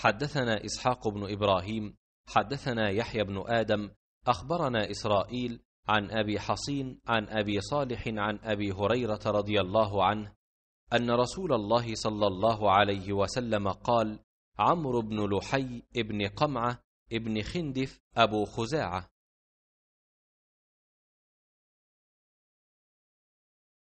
حدثنا إسحاق بن إبراهيم حدثنا يحيى بن آدم أخبرنا إسرائيل عن أبي حصين عن أبي صالح عن أبي هريرة رضي الله عنه أن رسول الله صلى الله عليه وسلم قال عمرو بن لحي ابن قمعة ابن خندف أبو خزاعة